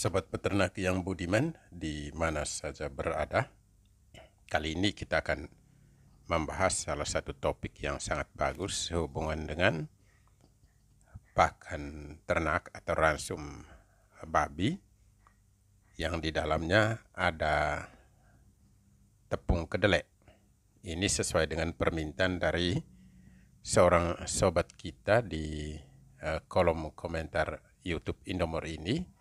Sobat peternak yang budiman di mana saja berada Kali ini kita akan membahas salah satu topik yang sangat bagus hubungan dengan pakan ternak atau ransum babi Yang di dalamnya ada tepung kedelai Ini sesuai dengan permintaan dari seorang sobat kita di eh, kolom komentar YouTube Indomor ini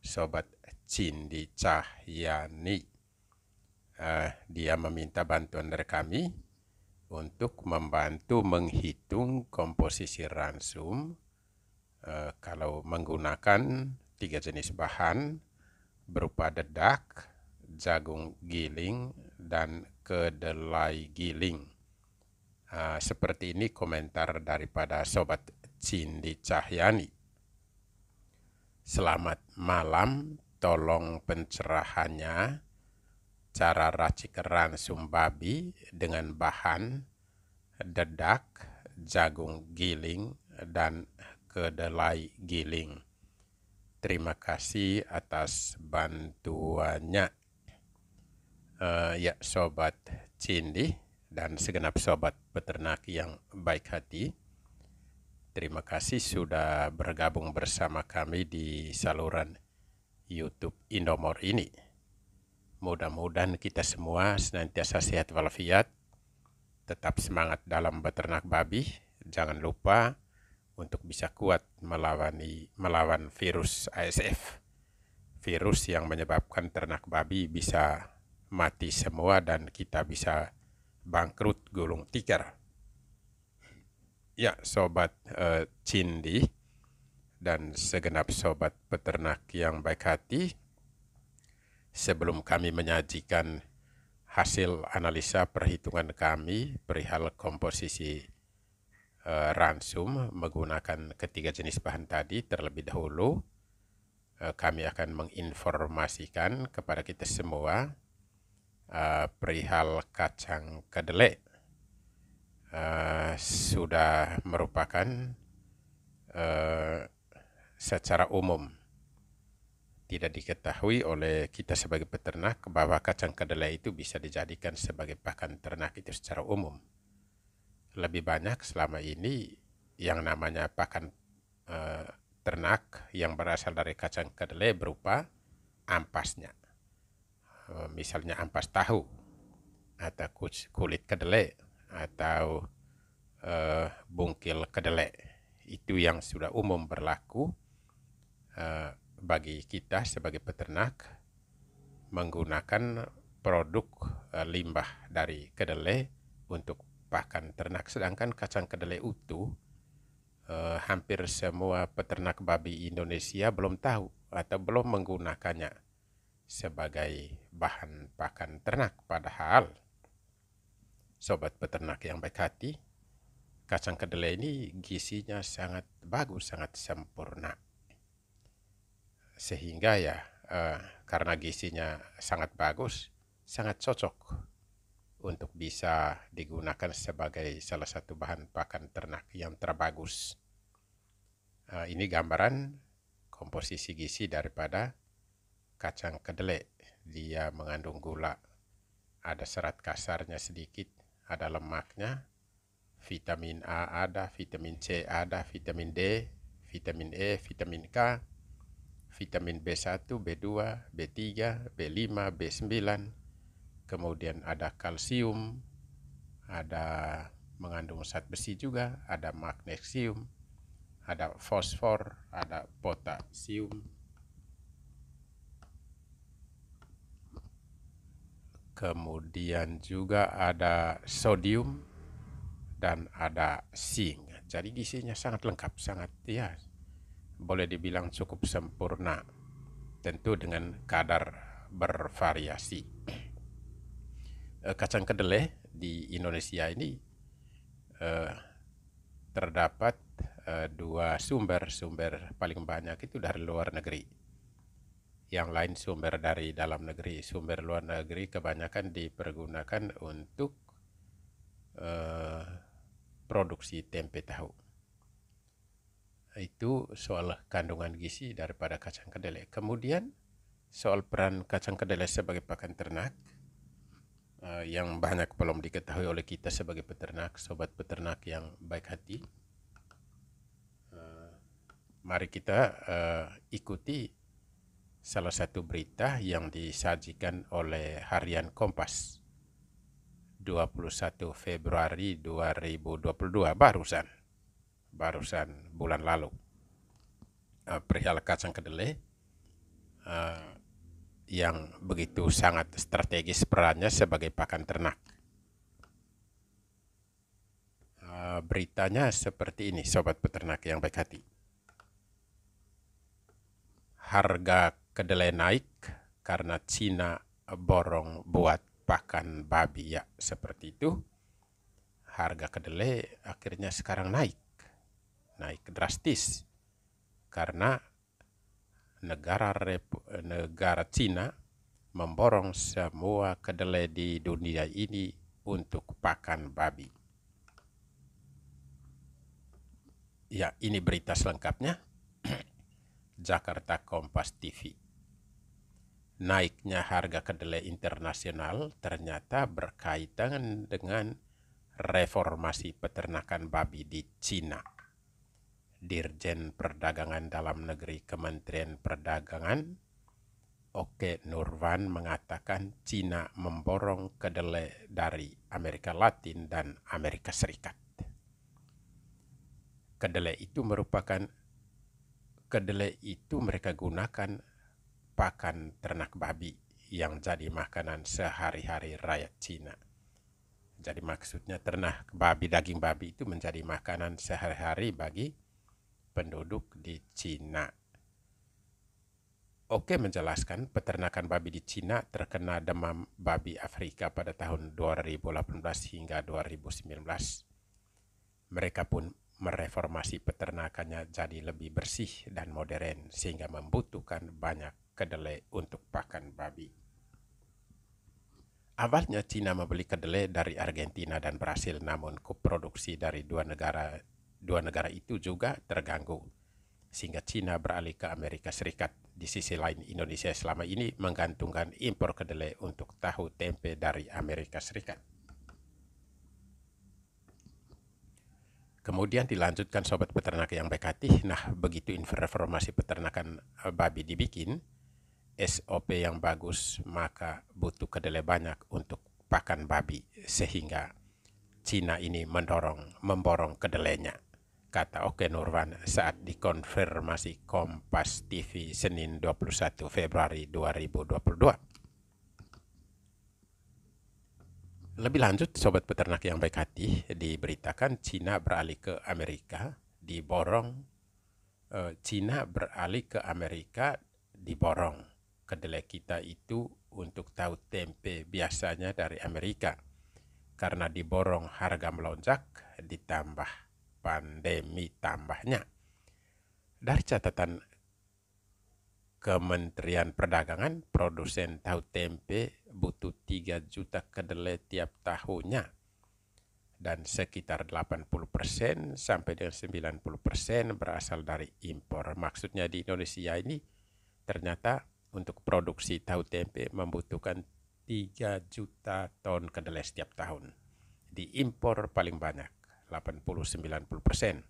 Sobat Cindi Cahyani. Uh, dia meminta bantuan dari kami untuk membantu menghitung komposisi ransum uh, kalau menggunakan tiga jenis bahan berupa dedak, jagung giling, dan kedelai giling. Uh, seperti ini komentar daripada Sobat Cindi Cahyani. Selamat malam, tolong pencerahannya. Cara racik ransum babi dengan bahan dedak, jagung giling, dan kedelai giling. Terima kasih atas bantuannya. Uh, ya, sobat Cindi dan segenap sobat peternak yang baik hati Terima kasih sudah bergabung bersama kami di saluran YouTube Indomor ini. Mudah-mudahan kita semua senantiasa sehat walafiat, tetap semangat dalam beternak babi. Jangan lupa untuk bisa kuat melawani melawan virus ASF. Virus yang menyebabkan ternak babi bisa mati semua dan kita bisa bangkrut gulung tikar. Ya, sobat uh, Cindi dan segenap sobat peternak yang baik hati, sebelum kami menyajikan hasil analisa perhitungan kami perihal komposisi uh, ransum menggunakan ketiga jenis bahan tadi terlebih dahulu, uh, kami akan menginformasikan kepada kita semua uh, perihal kacang kedelai uh, sudah merupakan uh, secara umum tidak diketahui oleh kita sebagai peternak bahwa kacang kedelai itu bisa dijadikan sebagai pakan ternak itu secara umum. Lebih banyak selama ini yang namanya pakan e, ternak yang berasal dari kacang kedelai berupa ampasnya. E, misalnya ampas tahu atau kulit kedelai atau uh, bungkil kedelai. Itu yang sudah umum berlaku uh, bagi kita sebagai peternak menggunakan produk uh, limbah dari kedelai untuk pakan ternak. Sedangkan kacang kedelai utuh uh, hampir semua peternak babi Indonesia belum tahu atau belum menggunakannya sebagai bahan pakan ternak padahal sobat peternak yang baik hati, kacang kedelai ini gisinya sangat bagus, sangat sempurna. Sehingga ya eh, karena gisinya sangat bagus, sangat cocok untuk bisa digunakan sebagai salah satu bahan pakan ternak yang terbagus. Eh, ini gambaran komposisi gizi daripada kacang kedelai. Dia mengandung gula, ada serat kasarnya sedikit, ada lemaknya, vitamin A ada, vitamin C ada, vitamin D, vitamin E, vitamin K, vitamin B1, B2, B3, B5, B9. Kemudian ada kalsium, ada mengandung zat besi juga, ada magnesium, ada fosfor, ada potasium, kemudian juga ada sodium dan ada zinc. Jadi gisinya sangat lengkap, sangat ya boleh dibilang cukup sempurna. Tentu dengan kadar bervariasi. Eh, kacang kedelai di Indonesia ini eh, terdapat eh, dua sumber-sumber paling banyak itu dari luar negeri yang lain sumber dari dalam negeri, sumber luar negeri kebanyakan dipergunakan untuk uh, produksi tempe tahu. Itu soal kandungan gizi daripada kacang kedelai. Kemudian soal peran kacang kedelai sebagai pakan ternak eh, yang banyak belum diketahui oleh kita sebagai peternak, sobat peternak yang baik hati. Eh, mari kita ikuti salah satu berita yang disajikan oleh harian Kompas 21 Februari 2022 barusan barusan bulan lalu eh, perihal kacang kedelai eh, yang begitu sangat strategis perannya sebagai pakan ternak eh, beritanya seperti ini sobat peternak yang baik hati harga kedelai naik karena Cina borong buat pakan babi ya seperti itu harga kedelai akhirnya sekarang naik naik drastis karena negara Repu, negara Cina memborong semua kedelai di dunia ini untuk pakan babi. Ya, ini berita selengkapnya. Jakarta Kompas TV naiknya harga kedelai internasional ternyata berkaitan dengan reformasi peternakan babi di Cina. Dirjen Perdagangan Dalam Negeri Kementerian Perdagangan, Oke Nurvan mengatakan Cina memborong kedelai dari Amerika Latin dan Amerika Serikat. Kedelai itu merupakan kedelai itu mereka gunakan pakan ternak babi yang jadi makanan sehari-hari rakyat Cina. Jadi maksudnya ternak babi, daging babi itu menjadi makanan sehari-hari bagi penduduk di Cina. Oke menjelaskan peternakan babi di Cina terkena demam babi Afrika pada tahun 2018 hingga 2019. Mereka pun mereformasi peternakannya jadi lebih bersih dan modern sehingga membutuhkan banyak kedelai untuk pakan babi. Awalnya Cina membeli kedelai dari Argentina dan Brasil, namun koproduksi dari dua negara dua negara itu juga terganggu. Sehingga Cina beralih ke Amerika Serikat. Di sisi lain, Indonesia selama ini menggantungkan impor kedelai untuk tahu tempe dari Amerika Serikat. Kemudian dilanjutkan sobat peternak yang baik hati. Nah, begitu informasi peternakan eh, babi dibikin, SOP yang bagus, maka butuh kedelai banyak untuk pakan babi sehingga Cina ini mendorong memborong kedelainya. Kata Oke Nurwan saat dikonfirmasi Kompas TV Senin 21 Februari 2022. Lebih lanjut, Sobat Peternak yang baik hati, diberitakan Cina beralih ke Amerika, diborong. Eh, Cina beralih ke Amerika, diborong kedelai kita itu untuk tahu tempe biasanya dari Amerika. Karena diborong harga melonjak ditambah pandemi tambahnya. Dari catatan Kementerian Perdagangan, produsen tahu tempe butuh 3 juta kedelai tiap tahunnya. Dan sekitar 80% sampai dengan 90% berasal dari impor. Maksudnya di Indonesia ini ternyata untuk produksi tahu tempe membutuhkan 3 juta ton kedelai setiap tahun. Diimpor paling banyak, 80-90 persen.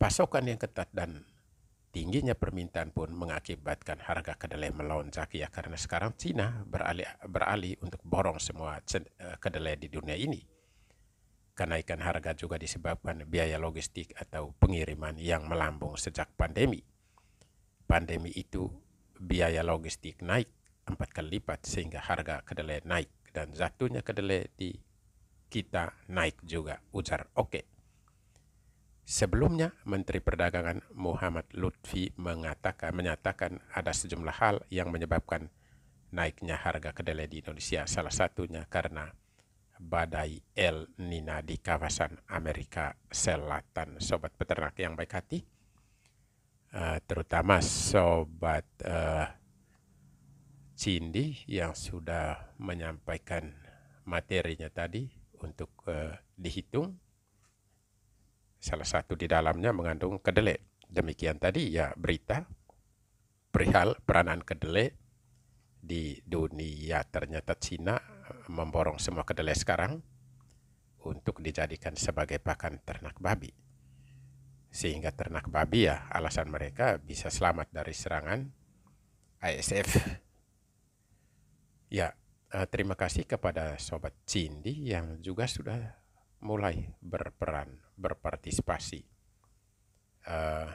Pasokan yang ketat dan tingginya permintaan pun mengakibatkan harga kedelai melonjak ya karena sekarang Cina beralih, beralih untuk borong semua eh, kedelai di dunia ini. Kenaikan harga juga disebabkan biaya logistik atau pengiriman yang melambung sejak pandemi pandemi itu biaya logistik naik empat kali lipat sehingga harga kedelai naik dan jatuhnya kedelai di kita naik juga ujar oke okay. Sebelumnya, Menteri Perdagangan Muhammad Lutfi mengatakan menyatakan ada sejumlah hal yang menyebabkan naiknya harga kedelai di Indonesia, salah satunya karena badai El Nino di kawasan Amerika Selatan. Sobat peternak yang baik hati, Eh, terutama sobat uh, Cindy yang sudah menyampaikan materinya tadi untuk uh, dihitung. Salah satu di dalamnya mengandung kedelai. Demikian tadi ya berita perihal peranan kedelai di dunia ternyata Cina memborong semua kedelai sekarang untuk dijadikan sebagai pakan ternak babi sehingga ternak babi ya alasan mereka bisa selamat dari serangan ISF. Ya, eh, terima kasih kepada Sobat Cindy yang juga sudah mulai berperan, berpartisipasi. uh,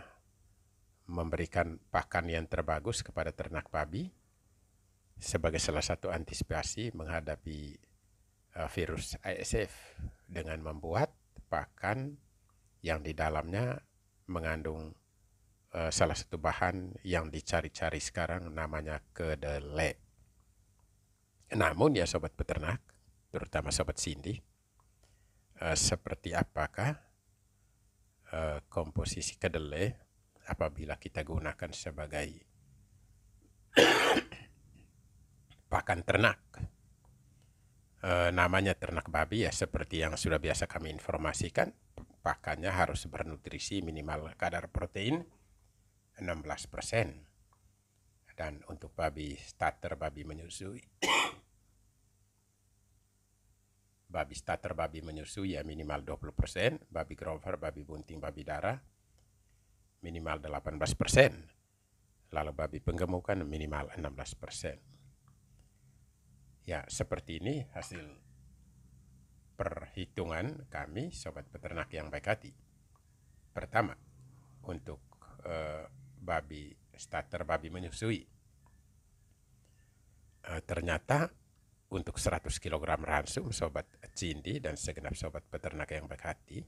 memberikan pakan yang terbagus kepada ternak babi sebagai salah satu antisipasi menghadapi uh, virus ISF dengan membuat pakan yang di dalamnya mengandung uh, salah satu bahan yang dicari-cari sekarang namanya kedelai. Namun ya sobat peternak, terutama sobat Cindy, uh, seperti apakah uh, komposisi kedelai apabila kita gunakan sebagai pakan ternak? namanya ternak babi ya seperti yang sudah biasa kami informasikan pakannya harus bernutrisi minimal kadar protein 16 dan untuk babi starter babi menyusui babi starter babi menyusui ya minimal 20%, babi grover, babi bunting, babi darah minimal 18%, lalu babi penggemukan minimal 16%. Ya, seperti ini hasil perhitungan kami sobat peternak yang baik hati. Pertama, untuk e, babi starter babi menyusui. E, ternyata untuk 100 kg ransum sobat cindi dan segenap sobat peternak yang baik hati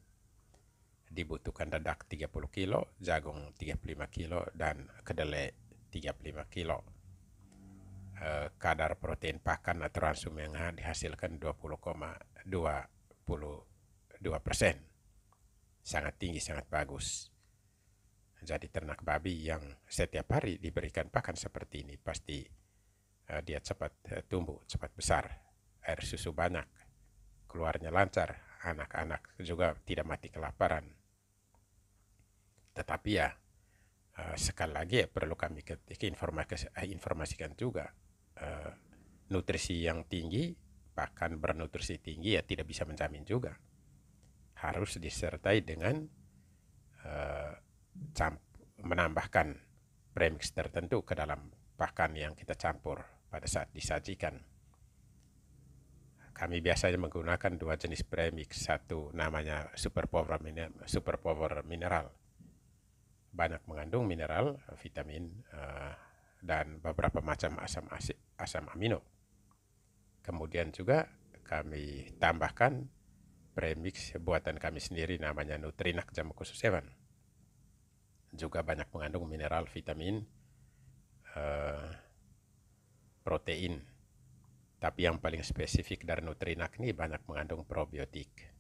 dibutuhkan dadak 30 kilo, jagung 35 kilo dan kedelai 35 kilo. Eh, kadar protein pakan atau ransum yang dihasilkan 22 persen. Sangat tinggi, sangat bagus. Jadi ternak babi yang setiap hari diberikan pakan seperti ini pasti uh, dia cepat uh, tumbuh, cepat besar. Air susu banyak, keluarnya lancar, anak-anak juga tidak mati kelaparan. Tetapi ya, uh, sekali lagi ya perlu kami informasikan juga nutrisi yang tinggi bahkan bernutrisi tinggi ya tidak bisa menjamin juga harus disertai dengan uh, menambahkan premix tertentu ke dalam pakan yang kita campur pada saat disajikan. Kami biasanya menggunakan dua jenis premix, satu namanya superpower mineral, superpower mineral. Banyak mengandung mineral, vitamin, uh, dan beberapa macam asam asam amino Kemudian juga kami tambahkan premix buatan kami sendiri namanya Nutrinak jamu khusus hewan. Juga banyak mengandung mineral, vitamin, eh, protein. Tapi yang paling spesifik dari Nutrinak ini banyak mengandung probiotik.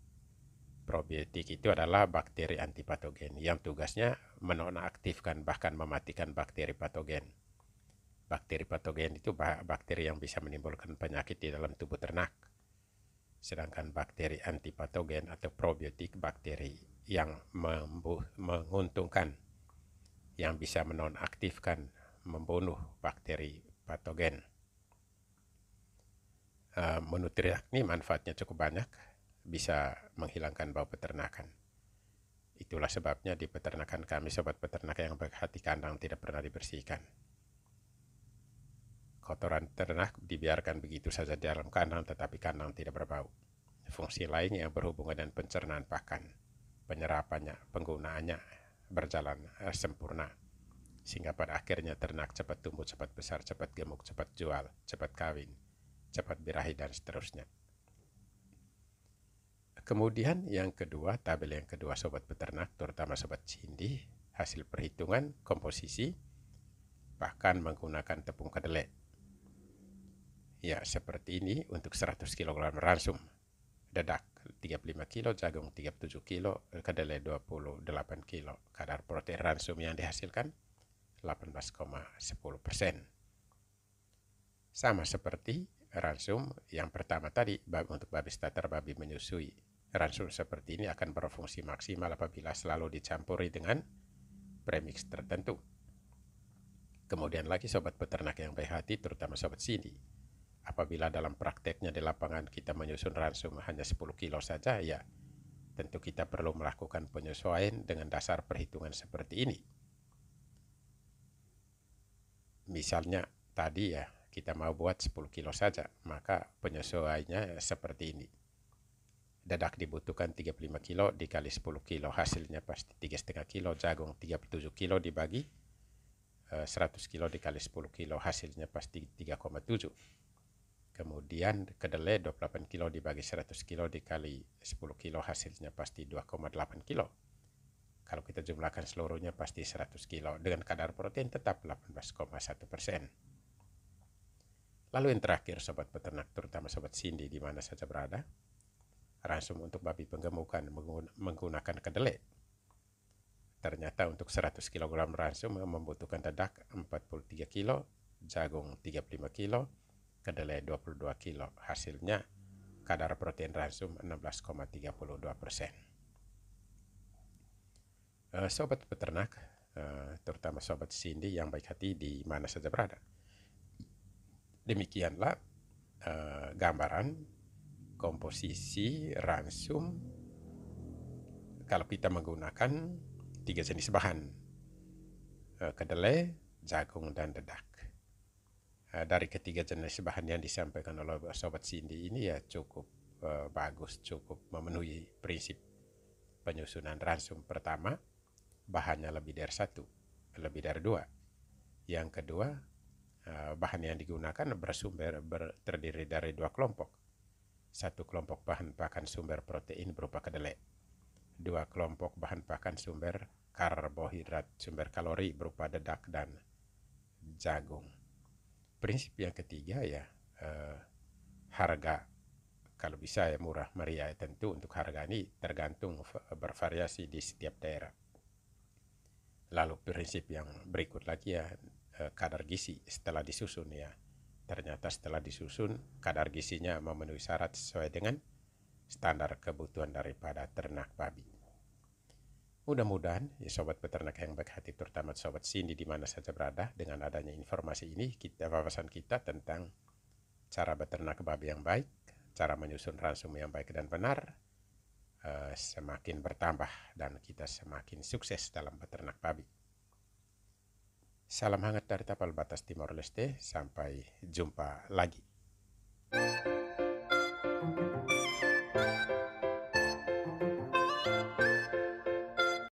Probiotik itu adalah bakteri antipatogen yang tugasnya menonaktifkan bahkan mematikan bakteri patogen Bakteri patogen itu bakteri yang bisa menimbulkan penyakit di dalam tubuh ternak. Sedangkan bakteri antipatogen atau probiotik bakteri yang menguntungkan, yang bisa menonaktifkan, membunuh bakteri patogen. Eh, Menutri ini manfaatnya cukup banyak, bisa menghilangkan bau peternakan. Itulah sebabnya di peternakan kami sobat peternak yang berhati kandang tidak pernah dibersihkan. Kotoran ternak dibiarkan begitu saja di dalam kandang tetapi kandang tidak berbau. Fungsi lain yang berhubungan dengan pencernaan pakan, penyerapannya, penggunaannya berjalan eh, sempurna. Sehingga pada akhirnya ternak cepat tumbuh, cepat besar, cepat gemuk, cepat jual, cepat kawin, cepat birahi, dan seterusnya. Kemudian yang kedua, tabel yang kedua sobat peternak, terutama sobat cindi, hasil perhitungan komposisi, bahkan menggunakan tepung kedelai ya seperti ini untuk 100 kg ransum dedak 35 kg jagung 37 kilo, kedelai 28 kg Kadar protein ransum yang dihasilkan 18,10 persen. Sama seperti ransum yang pertama tadi untuk babi starter babi menyusui. Ransum seperti ini akan berfungsi maksimal apabila selalu dicampuri dengan premix tertentu. Kemudian lagi sobat peternak yang baik hati, terutama sobat sini apabila dalam prakteknya di lapangan kita menyusun ransum hanya 10 kilo saja ya tentu kita perlu melakukan penyesuaian dengan dasar perhitungan seperti ini. Misalnya tadi ya kita mau buat 10 kilo saja maka penyesuaiannya seperti ini. Dadak dibutuhkan 35 kilo dikali 10 kilo hasilnya pasti 3,5 kilo jagung 37 kilo dibagi 100 eh, kilo dikali 10 kilo hasilnya pasti 3,7 Kemudian kedelai 28 kilo dibagi 100 kilo dikali 10 kilo hasilnya pasti 2,8 kilo. Kalau kita jumlahkan seluruhnya pasti 100 kilo dengan kadar protein tetap 18,1 persen. Lalu yang terakhir sobat peternak terutama sobat Cindy di mana saja berada, ransum untuk babi penggemukan menggunakan kedelai. Ternyata untuk 100 kg ransum membutuhkan dedak 43 kilo, jagung 35 kilo, kedelai 22 kilo. Hasilnya kadar protein transum 16,32 persen. Eh, sobat peternak, eh, terutama sobat Cindy yang baik hati di mana saja berada. Demikianlah eh, gambaran komposisi ransum kalau kita menggunakan tiga jenis bahan kedelai, jagung, dan dedak. Eh, dari ketiga jenis bahan yang disampaikan oleh sobat Cindy ini ya cukup uh, bagus, cukup memenuhi prinsip penyusunan ransum pertama, bahannya lebih dari satu, lebih dari dua. Yang kedua, uh, bahan yang digunakan bersumber ber, terdiri dari dua kelompok. Satu kelompok bahan pakan sumber protein berupa kedelai. Dua kelompok bahan pakan sumber karbohidrat, sumber kalori berupa dedak dan jagung prinsip yang ketiga ya eh, harga kalau bisa ya murah meriah ya, tentu untuk harga ini tergantung bervariasi di setiap daerah. Lalu prinsip yang berikut lagi ya eh, kadar gizi setelah disusun ya. Ternyata setelah disusun kadar gizinya memenuhi syarat sesuai dengan standar kebutuhan daripada ternak babi. Mudah-mudahan ya sobat peternak yang baik hati terutama sobat sini di mana saja berada dengan adanya informasi ini kita wawasan kita tentang cara beternak babi yang baik, cara menyusun ransum yang baik dan benar eh, semakin bertambah dan kita semakin sukses dalam beternak babi. Salam hangat dari Tapal Batas Timor Leste, sampai jumpa lagi.